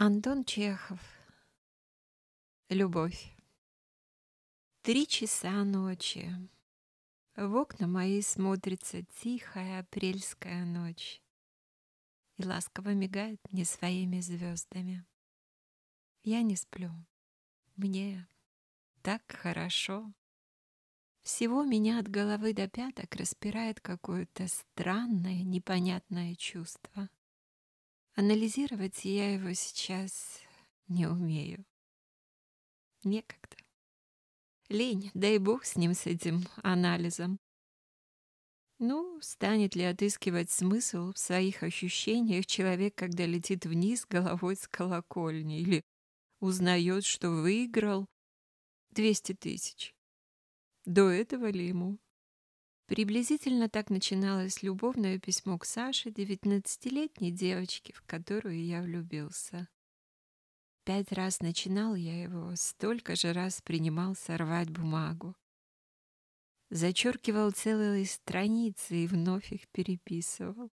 Антон Чехов. Любовь. Три часа ночи. В окна мои смотрится тихая апрельская ночь и ласково мигает мне своими звездами. Я не сплю. Мне так хорошо. Всего меня от головы до пяток распирает какое-то странное, непонятное чувство — Анализировать я его сейчас не умею. Некогда. Лень, дай бог с ним, с этим анализом. Ну, станет ли отыскивать смысл в своих ощущениях человек, когда летит вниз головой с колокольни или узнает, что выиграл 200 тысяч? До этого ли ему Приблизительно так начиналось любовное письмо к Саше, девятнадцатилетней девочке, в которую я влюбился. Пять раз начинал я его, столько же раз принимал сорвать бумагу. Зачеркивал целые страницы и вновь их переписывал.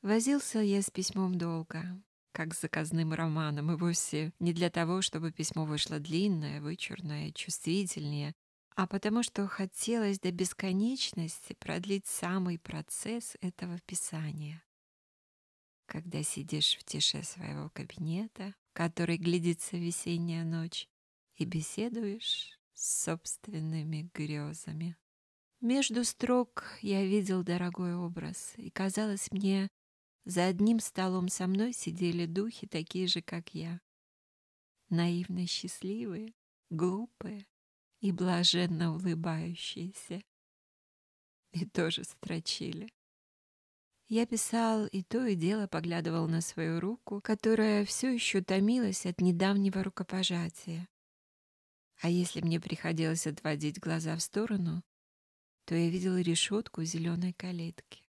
Возился я с письмом долго, как с заказным романом, и вовсе не для того, чтобы письмо вышло длинное, вычурное, чувствительнее, а потому что хотелось до бесконечности продлить самый процесс этого писания. Когда сидишь в тише своего кабинета, в который глядится весенняя ночь, и беседуешь с собственными грезами. Между строк я видел дорогой образ, и казалось мне, за одним столом со мной сидели духи такие же, как я. Наивно счастливые, глупые, и блаженно улыбающиеся. И тоже строчили. Я писал и то и дело поглядывал на свою руку, которая все еще томилась от недавнего рукопожатия. А если мне приходилось отводить глаза в сторону, то я видел решетку зеленой калитки.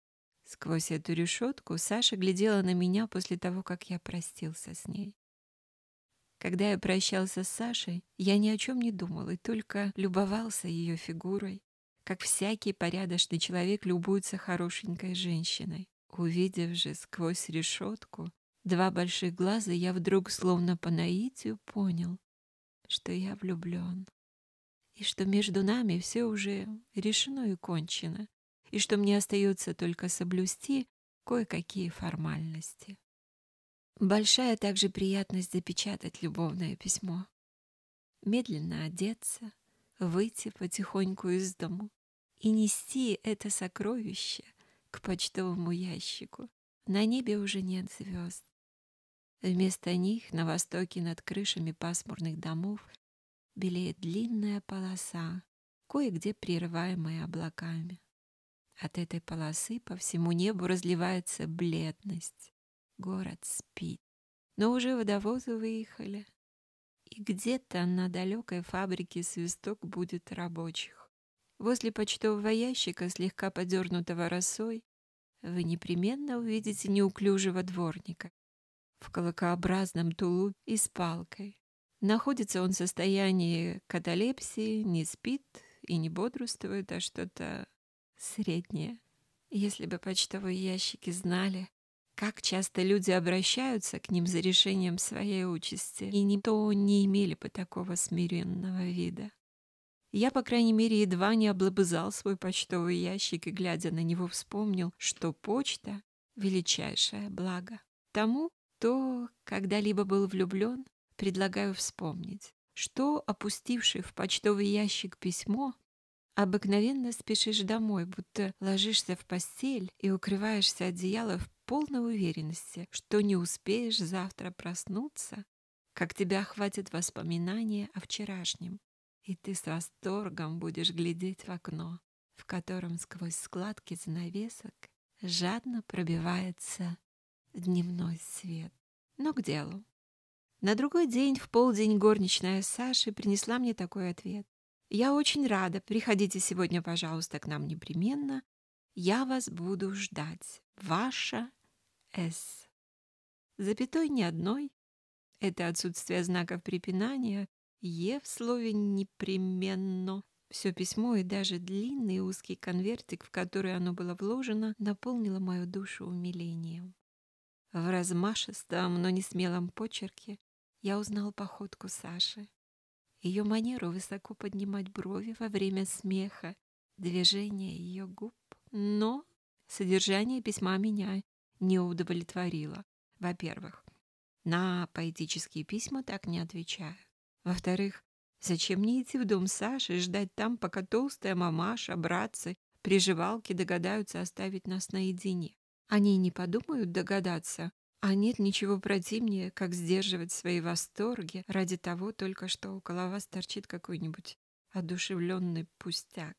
Сквозь эту решетку Саша глядела на меня после того, как я простился с ней. Когда я прощался с Сашей, я ни о чем не думал и только любовался ее фигурой, как всякий порядочный человек любуется хорошенькой женщиной. Увидев же сквозь решетку два больших глаза, я вдруг, словно по наитию, понял, что я влюблен, и что между нами все уже решено и кончено, и что мне остается только соблюсти кое-какие формальности. Большая также приятность запечатать любовное письмо. Медленно одеться, выйти потихоньку из дому и нести это сокровище к почтовому ящику. На небе уже нет звезд. Вместо них на востоке над крышами пасмурных домов белеет длинная полоса, кое-где прерываемая облаками. От этой полосы по всему небу разливается бледность город спит. Но уже водовозы выехали, и где-то на далекой фабрике свисток будет рабочих. Возле почтового ящика, слегка подернутого росой, вы непременно увидите неуклюжего дворника в колокообразном тулу и с палкой. Находится он в состоянии каталепсии, не спит и не бодрствует, а что-то среднее. Если бы почтовые ящики знали, как часто люди обращаются к ним за решением своей участи, и никто не имели бы такого смиренного вида. Я, по крайней мере, едва не облобызал свой почтовый ящик и, глядя на него, вспомнил, что почта — величайшее благо. Тому, кто когда-либо был влюблен, предлагаю вспомнить, что опустивший в почтовый ящик письмо Обыкновенно спешишь домой, будто ложишься в постель и укрываешься одеяло в полной уверенности, что не успеешь завтра проснуться, как тебя охватит воспоминания о вчерашнем, и ты с восторгом будешь глядеть в окно, в котором сквозь складки занавесок жадно пробивается дневной свет. Но к делу. На другой день в полдень горничная Саши принесла мне такой ответ. Я очень рада. Приходите сегодня, пожалуйста, к нам непременно. Я вас буду ждать. Ваша С. Запятой ни одной. Это отсутствие знаков препинания. Е в слове непременно. Все письмо и даже длинный узкий конвертик, в который оно было вложено, наполнило мою душу умилением. В размашистом, но не смелом почерке я узнал походку Саши ее манеру высоко поднимать брови во время смеха, движение ее губ. Но содержание письма меня не удовлетворило. Во-первых, на поэтические письма так не отвечаю. Во-вторых, зачем мне идти в дом Саши и ждать там, пока толстая мамаша, братцы, приживалки догадаются оставить нас наедине? Они не подумают догадаться, а нет ничего противнее, как сдерживать свои восторги ради того только, что около вас торчит какой-нибудь одушевленный пустяк,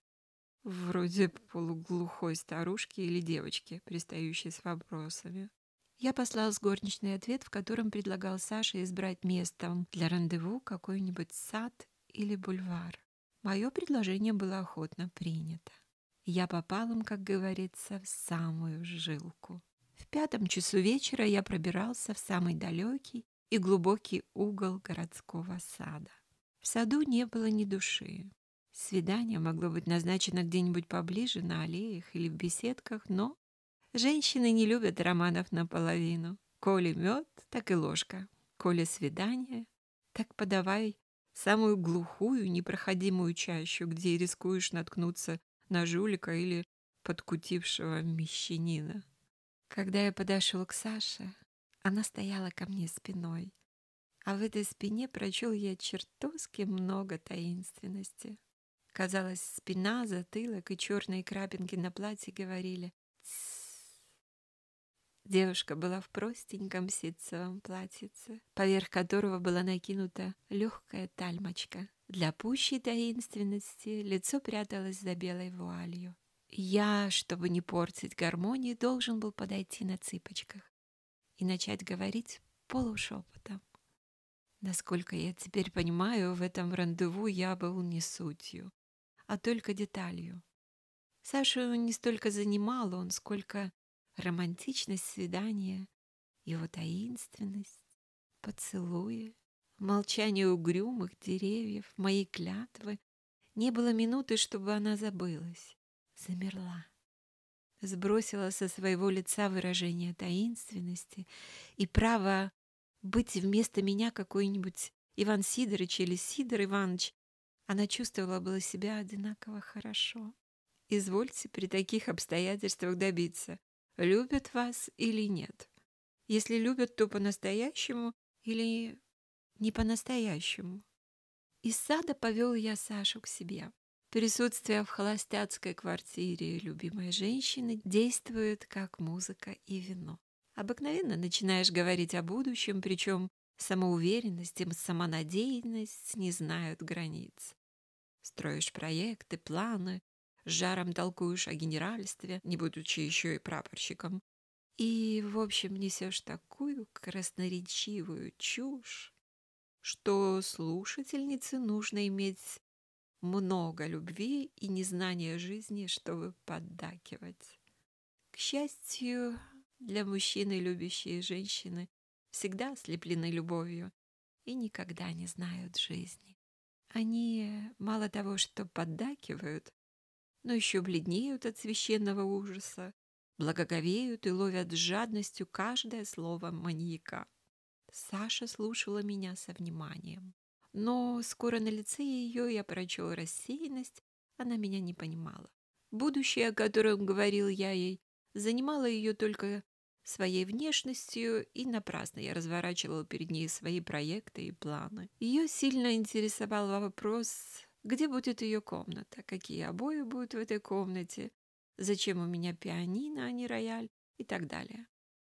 вроде полуглухой старушки или девочки, пристающей с вопросами. Я послал с горничной ответ, в котором предлагал Саше избрать местом для рандеву какой-нибудь сад или бульвар. Мое предложение было охотно принято. Я попал им, как говорится, в самую жилку. В пятом часу вечера я пробирался в самый далекий и глубокий угол городского сада. В саду не было ни души. Свидание могло быть назначено где-нибудь поближе, на аллеях или в беседках, но женщины не любят романов наполовину. Коли мед, так и ложка. Коли свидание, так подавай самую глухую, непроходимую чащу, где рискуешь наткнуться на жулика или подкутившего мещанина. Когда я подошел к Саше, она стояла ко мне спиной, а в этой спине прочел я чертовски много таинственности. Казалось, спина, затылок и черные крапинки на платье говорили «Тссс». Девушка была в простеньком ситцевом платьице, поверх которого была накинута легкая тальмочка. Для пущей таинственности лицо пряталось за белой вуалью. Я, чтобы не портить гармонии, должен был подойти на цыпочках и начать говорить полушепотом. Насколько я теперь понимаю, в этом рандеву я был не сутью, а только деталью. Сашу не столько занимал он, сколько романтичность свидания, его таинственность, поцелуи, молчание угрюмых деревьев, мои клятвы. Не было минуты, чтобы она забылась замерла, сбросила со своего лица выражение таинственности и право быть вместо меня какой-нибудь Иван Сидорович или Сидор Иванович. Она чувствовала было себя одинаково хорошо. Извольте при таких обстоятельствах добиться, любят вас или нет. Если любят, то по-настоящему или не по-настоящему. Из сада повел я Сашу к себе. Присутствие в холостяцкой квартире любимой женщины действует как музыка и вино. Обыкновенно начинаешь говорить о будущем, причем самоуверенность и самонадеянность не знают границ. Строишь проекты, планы, с жаром толкуешь о генеральстве, не будучи еще и прапорщиком. И, в общем, несешь такую красноречивую чушь, что слушательнице нужно иметь много любви и незнания жизни, чтобы поддакивать. К счастью, для мужчины, любящие женщины, всегда ослеплены любовью и никогда не знают жизни. Они мало того, что поддакивают, но еще бледнеют от священного ужаса, благоговеют и ловят с жадностью каждое слово маньяка. Саша слушала меня со вниманием но скоро на лице ее я прочел рассеянность, она меня не понимала. Будущее, о котором говорил я ей, занимало ее только своей внешностью, и напрасно я разворачивал перед ней свои проекты и планы. Ее сильно интересовал вопрос, где будет ее комната, какие обои будут в этой комнате, зачем у меня пианино, а не рояль и так далее.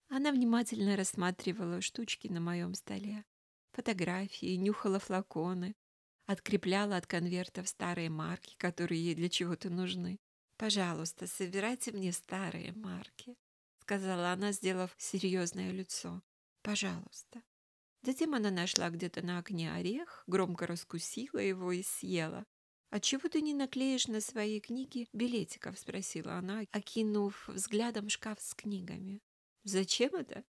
Она внимательно рассматривала штучки на моем столе фотографии, нюхала флаконы, открепляла от конвертов старые марки, которые ей для чего-то нужны. «Пожалуйста, собирайте мне старые марки», — сказала она, сделав серьезное лицо. «Пожалуйста». Затем она нашла где-то на окне орех, громко раскусила его и съела. «А чего ты не наклеишь на свои книги билетиков?» — спросила она, окинув взглядом шкаф с книгами. «Зачем это?»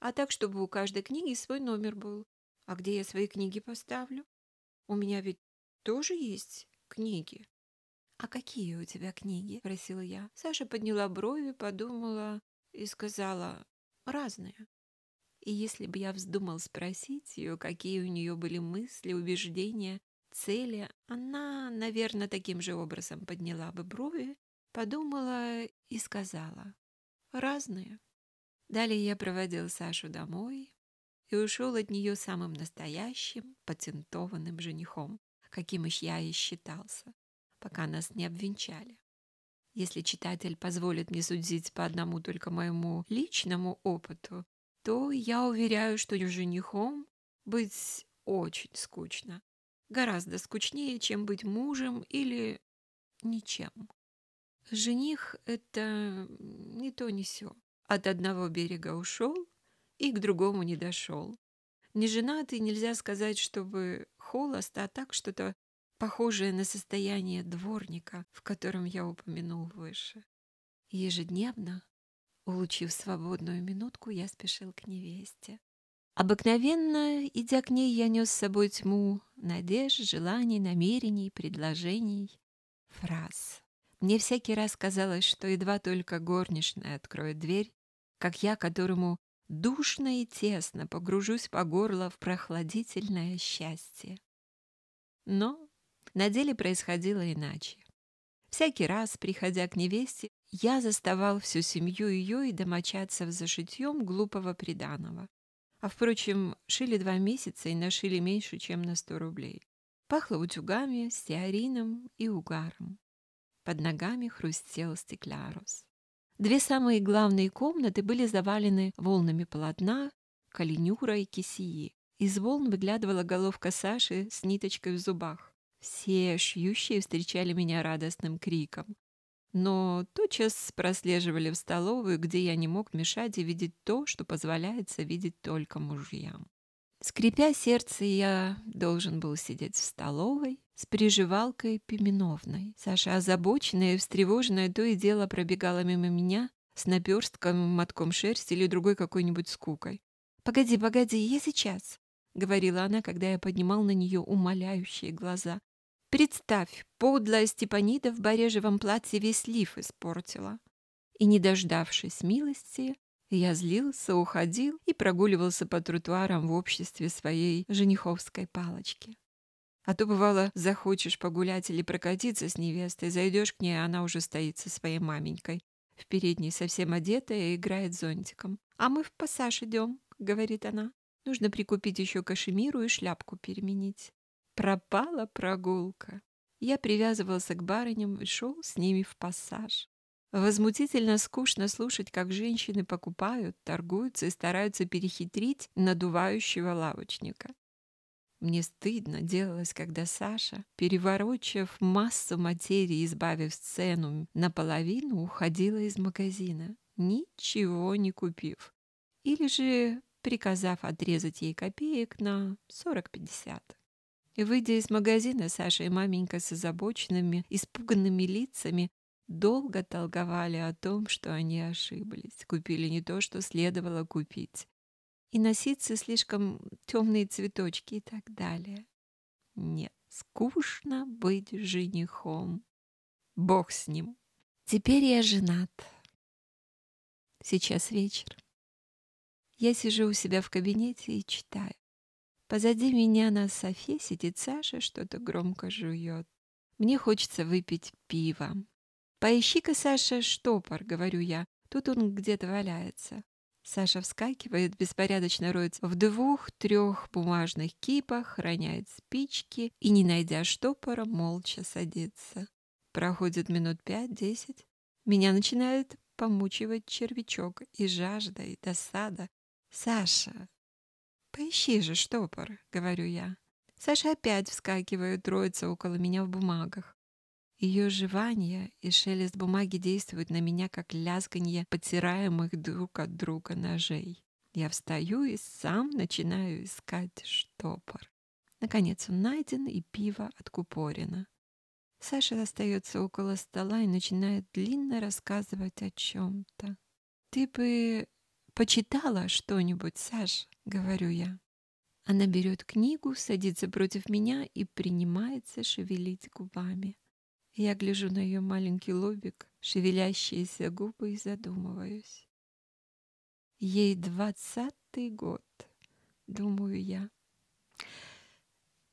«А так, чтобы у каждой книги свой номер был. А где я свои книги поставлю? У меня ведь тоже есть книги. А какие у тебя книги? Просила я. Саша подняла брови, подумала и сказала разные. И если бы я вздумал спросить ее, какие у нее были мысли, убеждения, цели, она, наверное, таким же образом подняла бы брови, подумала и сказала «разные». Далее я проводил Сашу домой, и ушел от нее самым настоящим патентованным женихом, каким уж я и считался, пока нас не обвенчали. Если читатель позволит мне судить по одному только моему личному опыту, то я уверяю, что женихом быть очень скучно. Гораздо скучнее, чем быть мужем или ничем. Жених — это не то, не сё. От одного берега ушел, и к другому не дошел. Не женатый нельзя сказать, чтобы холост, а так что-то похожее на состояние дворника, в котором я упомянул выше. Ежедневно, улучив свободную минутку, я спешил к невесте. Обыкновенно, идя к ней, я нес с собой тьму надежд, желаний, намерений, предложений, фраз. Мне всякий раз казалось, что едва только горничная откроет дверь, как я, которому душно и тесно погружусь по горло в прохладительное счастье. Но на деле происходило иначе. Всякий раз, приходя к невесте, я заставал всю семью ее и домочадцев за шитьем глупого приданого. А, впрочем, шили два месяца и нашили меньше, чем на сто рублей. Пахло утюгами, стеарином и угаром. Под ногами хрустел стеклярус. Две самые главные комнаты были завалены волнами полотна, калинюра и кисии. Из волн выглядывала головка Саши с ниточкой в зубах. Все шьющие встречали меня радостным криком. Но тотчас прослеживали в столовую, где я не мог мешать и видеть то, что позволяется видеть только мужьям. Скрипя сердце, я должен был сидеть в столовой, с переживалкой Пименовной. Саша, озабоченная и встревоженная, то и дело пробегала мимо меня с наперстком, мотком шерсти или другой какой-нибудь скукой. «Погоди, погоди, я сейчас», — говорила она, когда я поднимал на нее умоляющие глаза. «Представь, подлая Степанида в барежевом платье весь лиф испортила». И, не дождавшись милости, я злился, уходил и прогуливался по тротуарам в обществе своей жениховской палочки. А то, бывало, захочешь погулять или прокатиться с невестой, зайдешь к ней, а она уже стоит со своей маменькой. В передней совсем одетая и играет зонтиком. «А мы в пассаж идем», — говорит она. «Нужно прикупить еще кашемиру и шляпку переменить». Пропала прогулка. Я привязывался к барыням и шел с ними в пассаж. Возмутительно скучно слушать, как женщины покупают, торгуются и стараются перехитрить надувающего лавочника. Мне стыдно делалось, когда Саша, переворочив массу материи, избавив сцену наполовину, уходила из магазина, ничего не купив. Или же приказав отрезать ей копеек на 40-50. Выйдя из магазина, Саша и маменька с озабоченными, испуганными лицами долго толговали о том, что они ошиблись, купили не то, что следовало купить и носиться слишком темные цветочки и так далее. Нет, скучно быть женихом. Бог с ним. Теперь я женат. Сейчас вечер. Я сижу у себя в кабинете и читаю. Позади меня на софе сидит Саша, что-то громко жует. Мне хочется выпить пиво. «Поищи-ка, Саша, штопор», — говорю я. Тут он где-то валяется. Саша вскакивает, беспорядочно роется в двух-трех бумажных кипах, роняет спички и, не найдя штопора, молча садится. Проходит минут пять-десять. Меня начинает помучивать червячок и жажда, и досада. «Саша, поищи же штопор», — говорю я. Саша опять вскакивает, роется около меня в бумагах. Ее жевание и шелест бумаги действуют на меня, как лязганье потираемых друг от друга ножей. Я встаю и сам начинаю искать штопор. Наконец он найден, и пиво откупорено. Саша остается около стола и начинает длинно рассказывать о чем-то. «Ты бы почитала что-нибудь, Саш?» — говорю я. Она берет книгу, садится против меня и принимается шевелить губами. Я гляжу на ее маленький лобик, шевелящиеся губы и задумываюсь. Ей двадцатый год, думаю я.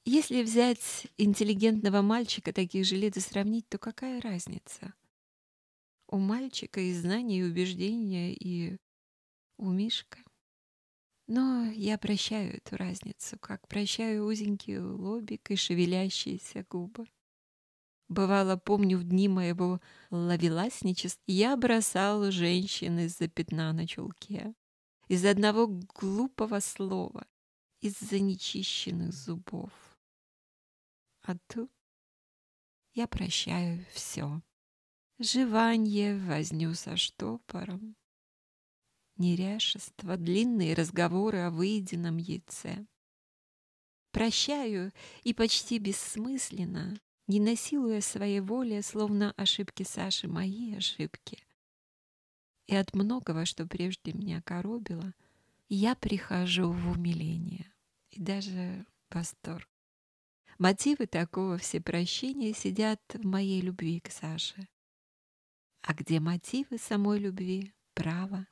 Если взять интеллигентного мальчика таких же лет и сравнить, то какая разница? У мальчика и знания, и убеждения, и у Мишка. Но я прощаю эту разницу, как прощаю узенький лобик и шевелящиеся губы. Бывало, помню, в дни моего ловеласничества я бросал женщин из-за пятна на чулке, из за одного глупого слова, из-за нечищенных зубов. А тут я прощаю все. Живание, возню со штопором, неряшество, длинные разговоры о выеденном яйце. Прощаю и почти бессмысленно не насилуя своей воли, словно ошибки Саши мои ошибки. И от многого, что прежде меня коробило, я прихожу в умиление и даже восторг. Мотивы такого всепрощения сидят в моей любви к Саше. А где мотивы самой любви, право,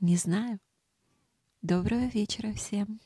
не знаю. Доброго вечера всем!